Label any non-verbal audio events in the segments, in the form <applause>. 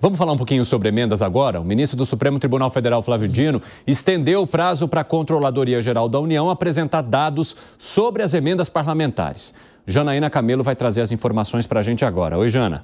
Vamos falar um pouquinho sobre emendas agora? O ministro do Supremo Tribunal Federal, Flávio Dino, estendeu o prazo para a Controladoria Geral da União apresentar dados sobre as emendas parlamentares. Janaína Camelo vai trazer as informações para a gente agora. Oi, Jana.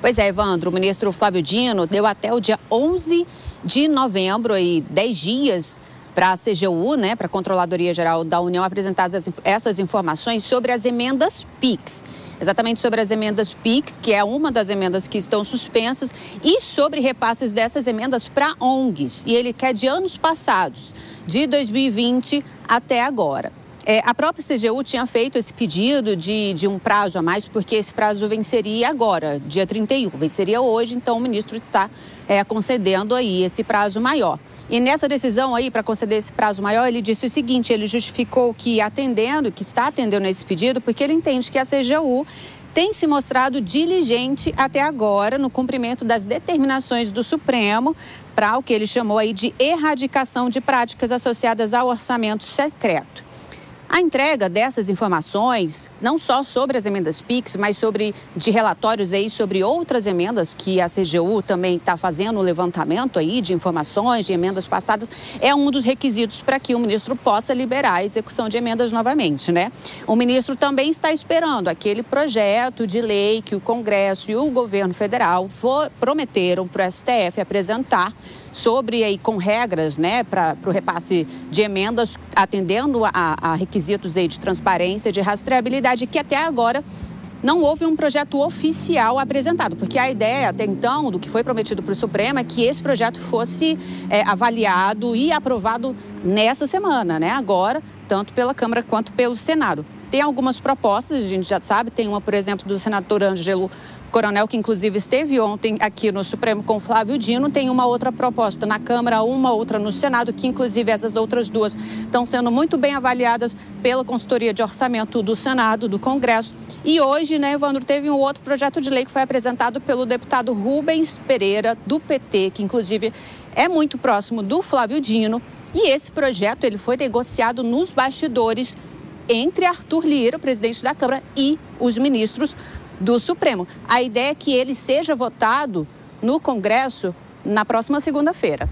Pois é, Evandro. O ministro Flávio Dino deu até o dia 11 de novembro, aí 10 dias, para a CGU, né, para a Controladoria Geral da União, apresentar essas informações sobre as emendas PIX exatamente sobre as emendas PIX, que é uma das emendas que estão suspensas, e sobre repasses dessas emendas para ONGs. E ele quer de anos passados, de 2020 até agora. É, a própria CGU tinha feito esse pedido de, de um prazo a mais, porque esse prazo venceria agora, dia 31, venceria hoje, então o ministro está é, concedendo aí esse prazo maior. E nessa decisão aí, para conceder esse prazo maior, ele disse o seguinte: ele justificou que atendendo, que está atendendo esse pedido, porque ele entende que a CGU tem se mostrado diligente até agora no cumprimento das determinações do Supremo para o que ele chamou aí de erradicação de práticas associadas ao orçamento secreto. A entrega dessas informações, não só sobre as emendas PIX, mas sobre de relatórios aí sobre outras emendas que a CGU também está fazendo o um levantamento aí de informações de emendas passadas, é um dos requisitos para que o ministro possa liberar a execução de emendas novamente, né? O ministro também está esperando aquele projeto de lei que o Congresso e o governo federal for, prometeram para o STF apresentar sobre aí com regras, né, para o repasse de emendas atendendo a, a requisitos requisitos aí de transparência, de rastreabilidade, que até agora não houve um projeto oficial apresentado, porque a ideia até então do que foi prometido para o Supremo é que esse projeto fosse é, avaliado e aprovado nessa semana, né? Agora, tanto pela Câmara quanto pelo Senado. Tem algumas propostas, a gente já sabe, tem uma, por exemplo, do senador Ângelo Coronel, que inclusive esteve ontem aqui no Supremo com Flávio Dino, tem uma outra proposta na Câmara, uma outra no Senado, que inclusive essas outras duas estão sendo muito bem avaliadas pela consultoria de orçamento do Senado, do Congresso. E hoje, né, Evandro, teve um outro projeto de lei que foi apresentado pelo deputado Rubens Pereira, do PT, que inclusive é muito próximo do Flávio Dino. E esse projeto ele foi negociado nos bastidores entre Arthur Lira, presidente da Câmara, e os ministros do Supremo. A ideia é que ele seja votado no Congresso na próxima segunda-feira.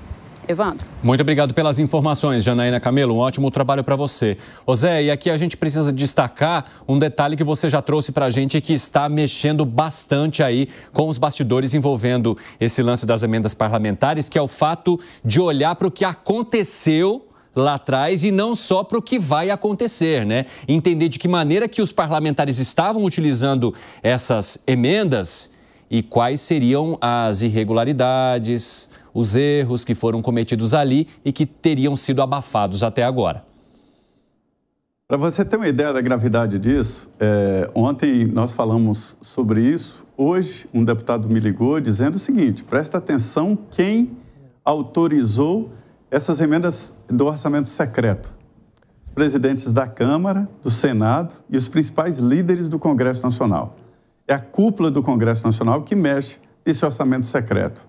Evandro. Muito obrigado pelas informações, Janaína Camelo. Um ótimo trabalho para você. José, e aqui a gente precisa destacar um detalhe que você já trouxe para a gente que está mexendo bastante aí com os bastidores envolvendo esse lance das emendas parlamentares, que é o fato de olhar para o que aconteceu lá atrás e não só para o que vai acontecer, né? Entender de que maneira que os parlamentares estavam utilizando essas emendas e quais seriam as irregularidades, os erros que foram cometidos ali e que teriam sido abafados até agora. Para você ter uma ideia da gravidade disso, é, ontem nós falamos sobre isso. Hoje, um deputado me ligou dizendo o seguinte: presta atenção quem autorizou essas emendas do orçamento secreto. Os presidentes da Câmara, do Senado e os principais líderes do Congresso Nacional. É a cúpula do Congresso Nacional que mexe nesse orçamento secreto.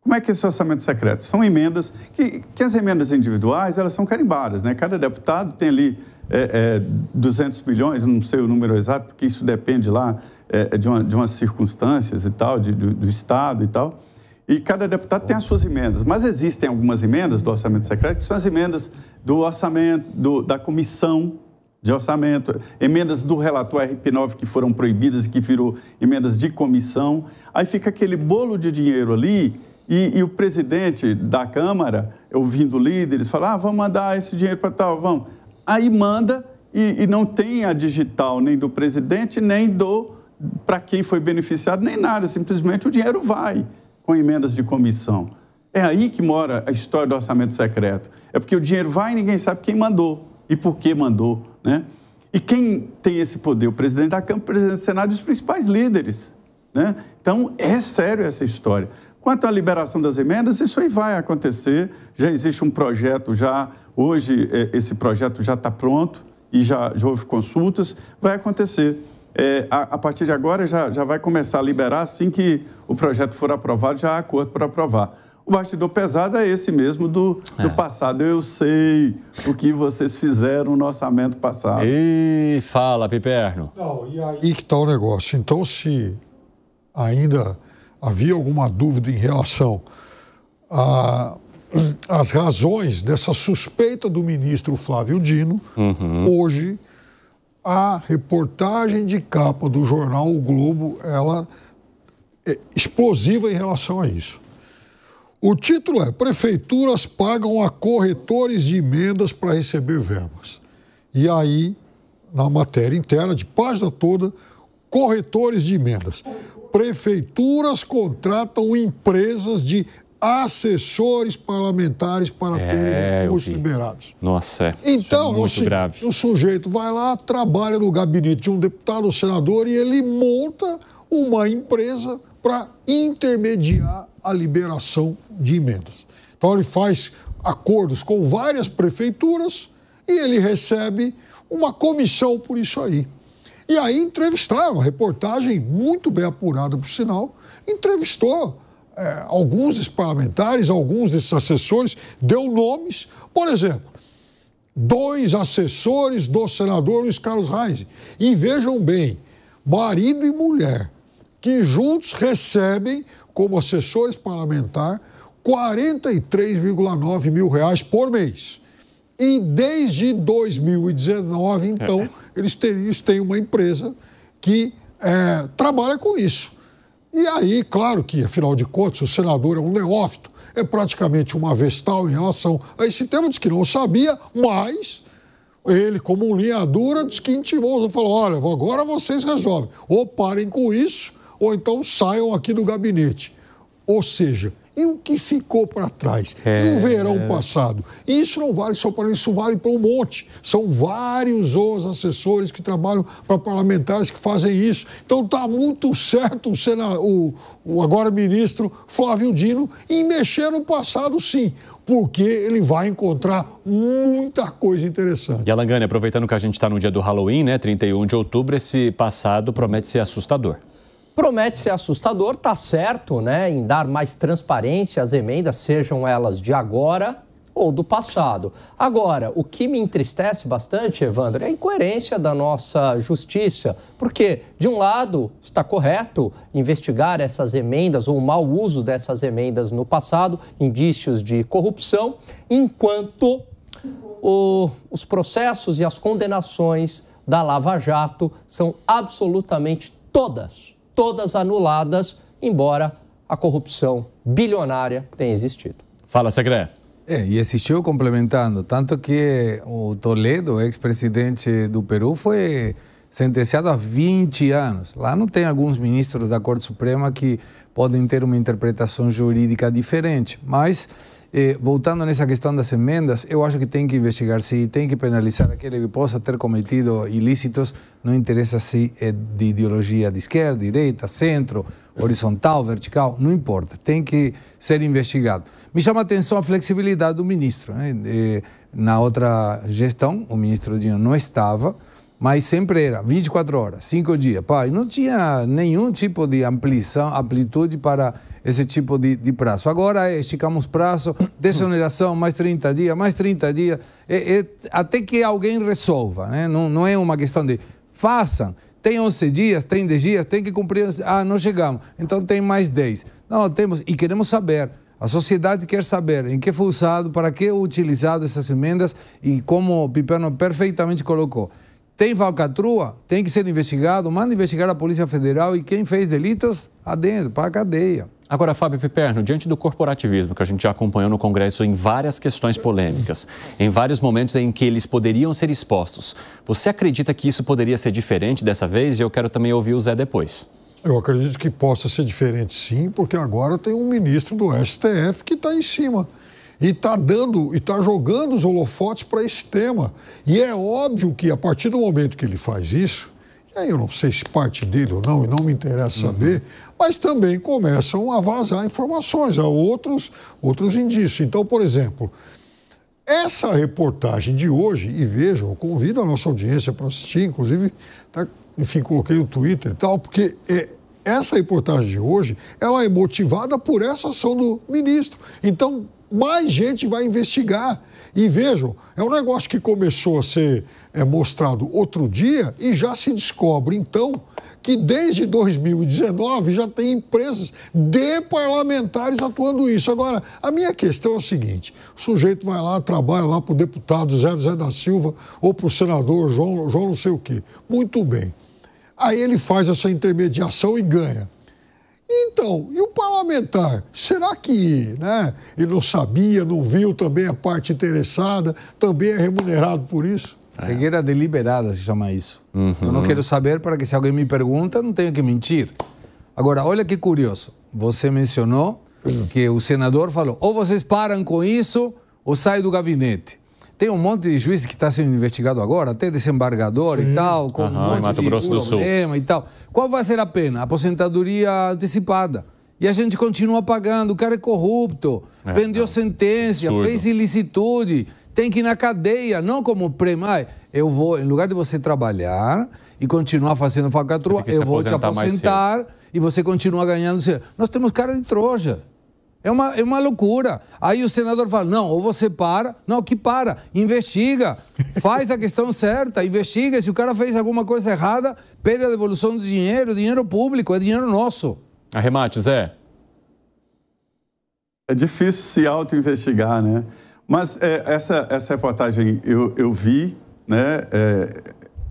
Como é que é esse orçamento secreto? São emendas que, que as emendas individuais elas são carimbadas, né? Cada deputado tem ali é, é, 200 milhões, não sei o número exato, porque isso depende lá é, de, uma, de umas circunstâncias e tal, de, do, do estado e tal. E cada deputado tem as suas emendas, mas existem algumas emendas do orçamento secreto que são as emendas do orçamento, do, da comissão de orçamento, emendas do relator RP9 que foram proibidas e que virou emendas de comissão. Aí fica aquele bolo de dinheiro ali e, e o presidente da Câmara, ouvindo líderes, fala: ah, vamos mandar esse dinheiro para tal, vamos. Aí manda e, e não tem a digital nem do presidente, nem do para quem foi beneficiado, nem nada, simplesmente o dinheiro vai com emendas de comissão. É aí que mora a história do orçamento secreto. É porque o dinheiro vai e ninguém sabe quem mandou e por que mandou, né? E quem tem esse poder? O presidente da Câmara, o presidente do Senado e os principais líderes. Né? Então, é sério essa história. Quanto à liberação das emendas, isso aí vai acontecer. Já existe um projeto, já hoje é, esse projeto já está pronto e já, já houve consultas. Vai acontecer. É, a, a, partir de agora já, já vai começar a liberar, assim que o projeto for aprovado, já há acordo para aprovar. O bastidor pesado é esse mesmo do, é. passado. Eu sei o que vocês fizeram no orçamento passado. E fala, Piperno. Não, e aí que está o negócio. Então, se ainda havia alguma dúvida em relação a as razões dessa suspeita do ministro Flávio Dino, uhum. hoje a reportagem de capa do jornal O Globo, ela é explosiva em relação a isso. O título é Prefeituras pagam a corretores de emendas para receber verbas. E aí, na matéria interna, de página toda, corretores de emendas. Prefeituras contratam empresas de assessores parlamentares para é, terem recursos liberados. Nossa, é. é então, é muito o, assim, grave. o sujeito vai lá, trabalha no gabinete de um deputado ou um senador e ele monta uma empresa para intermediar a liberação de emendas. Então, ele faz acordos com várias prefeituras e ele recebe uma comissão por isso aí. E aí entrevistaram, reportagem muito bem apurada, por sinal, entrevistou é, alguns parlamentares, alguns desses assessores, deu nomes, por exemplo, dois assessores do senador Luiz Carlos Reis. E vejam bem, marido e mulher, que juntos recebem, como assessores parlamentar, 43,9 mil reais por mês. E desde 2019, então, é. eles, têm, eles têm uma empresa que é, trabalha com isso. E aí, claro que, afinal de contas, o senador é um neófito, é praticamente uma vestal em relação a esse tema, diz que não sabia, mas ele, como um linha dura, diz que intimou, falou, olha, agora vocês resolvem, ou parem com isso, ou então saiam aqui do gabinete. Ou seja, e o que ficou para trás? É, e o verão passado? Isso não vale só para isso, vale para um monte. São vários os assessores que trabalham para parlamentares que fazem isso. Então está muito certo o, sena, o, o agora ministro Flávio Dino em mexer no passado, sim porque ele vai encontrar muita coisa interessante. E Alangane, aproveitando que a gente está no dia do Halloween, né, 31 de outubro, esse passado promete ser assustador promete ser assustador, tá certo, né, em dar mais transparência às emendas, sejam elas de agora ou do passado. Agora, o que me entristece bastante, Evandro, é a incoerência da nossa justiça, porque de um lado está correto investigar essas emendas ou o mau uso dessas emendas no passado, indícios de corrupção, enquanto o, os processos e as condenações da Lava Jato são absolutamente todas todas anuladas, embora a corrupção bilionária tenha existido. Fala, Segre. É, e existiu complementando, tanto que o Toledo, ex-presidente do Peru, foi sentenciado a 20 anos. Lá não tem alguns ministros da Corte Suprema que podem ter uma interpretação jurídica diferente, mas eh, voltando nessa questão das emendas, eu acho que tem que investigar se tem que penalizar aquele que possa ter cometido ilícitos, não interessa se é de ideologia de esquerda, direita, centro, horizontal, vertical, não importa, tem que ser investigado. Me chama a atenção a flexibilidade do ministro. Né? Eh, na outra gestão, o ministro Dino não estava, mas sempre era 24 horas, 5 dias, pá, não tinha nenhum tipo de ampliação, amplitude para esse tipo de, de prazo. Agora eh, esticamos prazo, <coughs> desoneração, mais 30 dias, mais 30 dias, é, é, até que alguém resolva, né? Não, não é uma questão de façam, tem 11 dias, tem 10 dias, tem que cumprir, ah, não chegamos, então tem mais 10. Não, temos, e queremos saber, a sociedade quer saber em que foi usado, para que é utilizado essas emendas e como o Piperno perfeitamente colocou. Tem falcatrua, tem que ser investigado, manda investigar a Polícia Federal e quem fez delitos, adentro, para a cadeia. Agora, Fábio Piperno, diante do corporativismo que a gente já acompanhou no Congresso em várias questões polêmicas, em vários momentos em que eles poderiam ser expostos, você acredita que isso poderia ser diferente dessa vez? E eu quero também ouvir o Zé depois. Eu acredito que possa ser diferente, sim, porque agora tem um ministro do STF que está em cima e está dando e está jogando os holofotes para esse tema. E é óbvio que a partir do momento que ele faz isso, e aí eu não sei se parte dele ou não, e não me interessa uhum. saber, mas também começam a vazar informações, há outros, outros indícios. Então, por exemplo, essa reportagem de hoje, e vejam, convido a nossa audiência para assistir, inclusive, tá, enfim, coloquei no Twitter e tal, porque é, essa reportagem de hoje, ela é motivada por essa ação do ministro. Então, mais gente vai investigar. E vejam, é um negócio que começou a ser é, mostrado outro dia e já se descobre, então, que desde 2019 já tem empresas de parlamentares atuando isso. Agora, a minha questão é o seguinte: o sujeito vai lá, trabalha lá para o deputado Zé Zé da Silva ou para o senador João, João não sei o quê. Muito bem. Aí ele faz essa intermediação e ganha. Então, e o parlamentar? Será que né, ele não sabia, não viu também a é parte interessada, também é remunerado por isso? É. Cegueira deliberada se chama isso. Uhum. Eu não uhum. quero saber para que se alguém me pergunta, não tenho que mentir. Agora, olha que curioso. Você mencionou hum. que o senador falou: ou vocês param com isso, ou saem do gabinete. Tem um monte de juiz que está sendo investigado agora, até desembargador Sim. e tal, com Aham, um monte Mato de Grosso do Sul. e tal. Qual vai ser a pena? Aposentadoria antecipada. E a gente continua pagando, o cara é corrupto, é, vendeu não. sentença, Absurdo. fez ilicitude tem que ir na cadeia, não como prêmio. Ah, eu vou, em lugar de você trabalhar e continuar fazendo facatrua, eu vou te aposentar e você continua ganhando. Nós temos cara de troja. É uma, é uma loucura. Aí o senador fala: não, ou você para, não, que para, investiga, faz a questão certa, investiga. Se o cara fez alguma coisa errada, pede a devolução do dinheiro, dinheiro público, é dinheiro nosso. Arremate, Zé. É difícil se auto-investigar, né? Mas é, essa, essa reportagem eu, eu vi, né? É,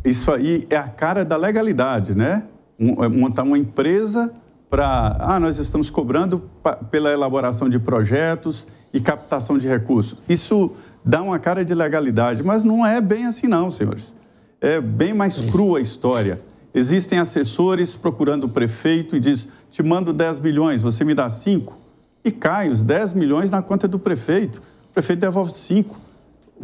isso aí é a cara da legalidade, né? É, montar uma empresa para. Ah, nós estamos cobrando pra, pela elaboração de projetos e captação de recursos. Isso dá uma cara de legalidade, mas não é bem assim, não, senhores. É bem mais crua a história. Existem assessores procurando o prefeito e diz: te mando 10 milhões você me dá 5. E cai os 10 milhões na conta do prefeito. O prefeito devolve cinco,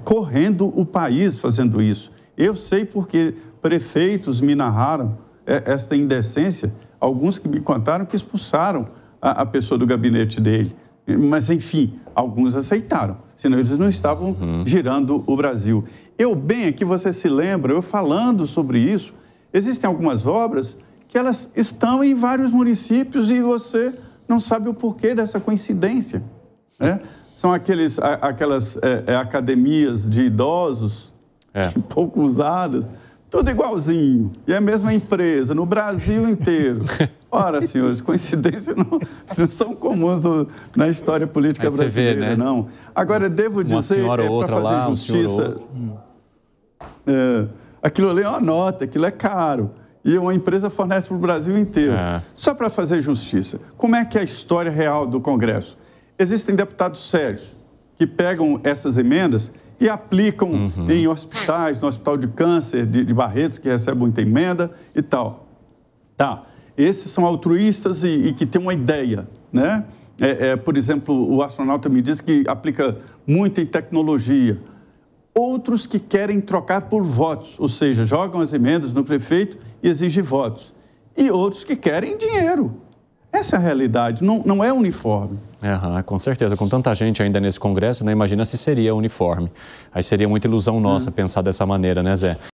correndo o país fazendo isso. Eu sei porque prefeitos me narraram esta indecência, alguns que me contaram que expulsaram a, a pessoa do gabinete dele. Mas, enfim, alguns aceitaram, senão eles não estavam uhum. girando o Brasil. Eu bem é que você se lembra, eu falando sobre isso, existem algumas obras que elas estão em vários municípios e você não sabe o porquê dessa coincidência. Né? são aqueles, aquelas é, é, academias de idosos, é. <laughs> pouco usadas, tudo igualzinho. E é a mesma empresa, no Brasil inteiro. <laughs> Ora, senhores, coincidências não, <laughs> não, são comuns no, na história política brasileira, vê, né? não. Agora, devo dizer, uma dizer, senhora é, outra fazer lá, justiça, um é, aquilo ali é uma nota, aquilo é caro. E uma empresa fornece para o Brasil inteiro. É. Só para fazer justiça, como é que é a história real do Congresso? existem deputados sérios que pegam essas emendas e aplicam uhum. em hospitais, no Hospital de Câncer de, de Barretos, que recebe muita emenda e tal. Tá. Esses são altruístas e, e que têm uma ideia, né? É, é, por exemplo, o astronauta me diz que aplica muito em tecnologia. Outros que querem trocar por votos, ou seja, jogam as emendas no prefeito e exigem votos. E outros que querem dinheiro, essa é a realidade, não, não é uniforme. É, com certeza, com tanta gente ainda nesse Congresso, né, imagina se seria uniforme. Aí seria muita ilusão nossa é. pensar dessa maneira, né, Zé?